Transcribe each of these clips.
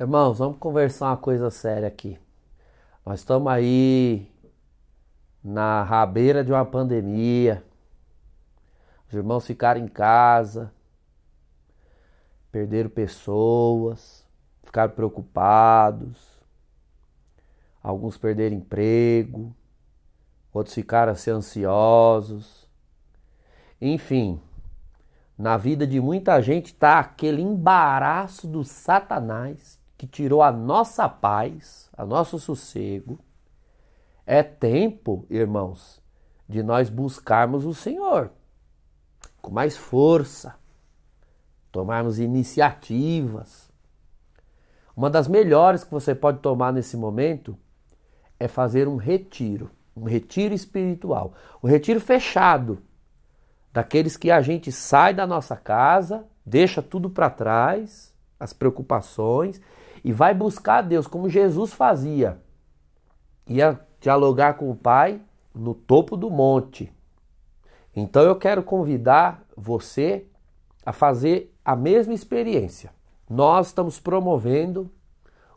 Irmãos, vamos conversar uma coisa séria aqui. Nós estamos aí na rabeira de uma pandemia. Os irmãos ficaram em casa, perderam pessoas, ficaram preocupados. Alguns perderam emprego, outros ficaram assim, ansiosos. Enfim, na vida de muita gente tá aquele embaraço do Satanás que tirou a nossa paz, a nosso sossego. É tempo, irmãos, de nós buscarmos o Senhor com mais força, tomarmos iniciativas. Uma das melhores que você pode tomar nesse momento é fazer um retiro, um retiro espiritual, um retiro fechado daqueles que a gente sai da nossa casa, deixa tudo para trás, as preocupações e vai buscar a Deus como Jesus fazia. Ia dialogar com o Pai no topo do monte. Então eu quero convidar você a fazer a mesma experiência. Nós estamos promovendo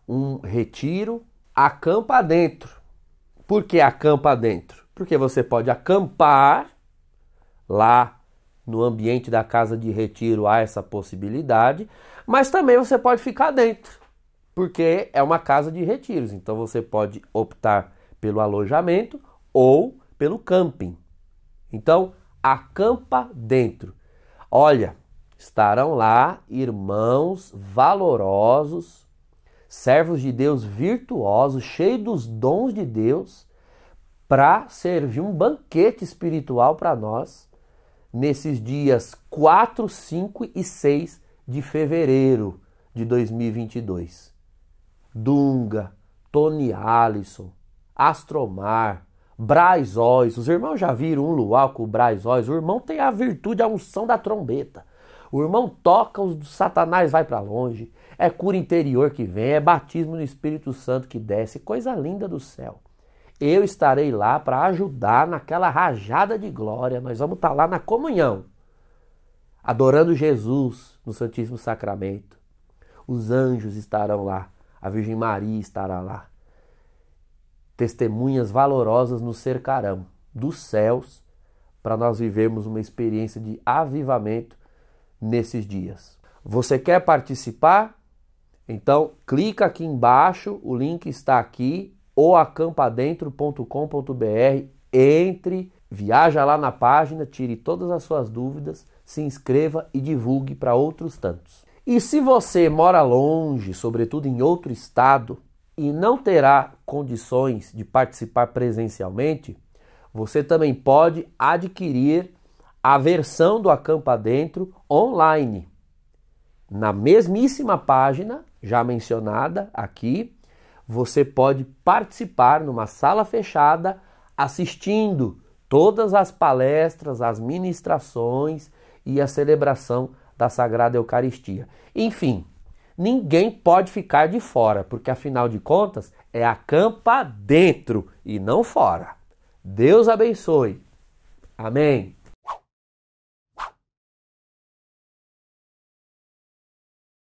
um retiro acampa dentro. Por que acampa dentro? Porque você pode acampar lá no ambiente da casa de retiro há essa possibilidade, mas também você pode ficar dentro porque é uma casa de retiros. Então você pode optar pelo alojamento ou pelo camping. Então, acampa dentro. Olha, estarão lá irmãos valorosos, servos de Deus virtuosos, cheios dos dons de Deus, para servir um banquete espiritual para nós nesses dias 4, 5 e 6 de fevereiro de 2022. Dunga, Tony Alisson, Astromar, Ois. Os irmãos já viram um luau com o Ois. O irmão tem a virtude, a unção da trombeta. O irmão toca, o Satanás vai para longe. É cura interior que vem, é batismo no Espírito Santo que desce. Coisa linda do céu. Eu estarei lá para ajudar naquela rajada de glória. Nós vamos estar tá lá na comunhão, adorando Jesus no Santíssimo Sacramento. Os anjos estarão lá a Virgem Maria estará lá. Testemunhas valorosas nos cercarão dos céus para nós vivermos uma experiência de avivamento nesses dias. Você quer participar? Então, clica aqui embaixo, o link está aqui, ou acampadentro.com.br. Entre, viaja lá na página, tire todas as suas dúvidas, se inscreva e divulgue para outros tantos. E se você mora longe, sobretudo em outro estado, e não terá condições de participar presencialmente, você também pode adquirir a versão do Acampa Dentro online. Na mesmíssima página, já mencionada aqui, você pode participar numa sala fechada assistindo todas as palestras, as ministrações e a celebração da Sagrada Eucaristia. Enfim, ninguém pode ficar de fora, porque afinal de contas é a campa dentro e não fora. Deus abençoe. Amém.